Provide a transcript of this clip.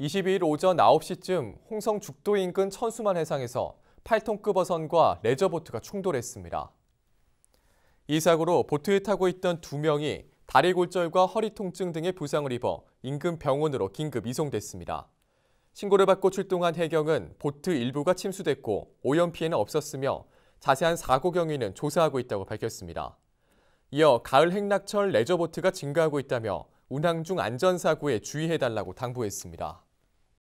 22일 오전 9시쯤 홍성 죽도 인근 천수만 해상에서 8톤급 어선과 레저보트가 충돌했습니다. 이 사고로 보트에 타고 있던 두 명이 다리 골절과 허리 통증 등의 부상을 입어 인근 병원으로 긴급 이송됐습니다. 신고를 받고 출동한 해경은 보트 일부가 침수됐고 오염 피해는 없었으며 자세한 사고 경위는 조사하고 있다고 밝혔습니다. 이어 가을 행락철 레저보트가 증가하고 있다며 운항 중 안전사고에 주의해달라고 당부했습니다.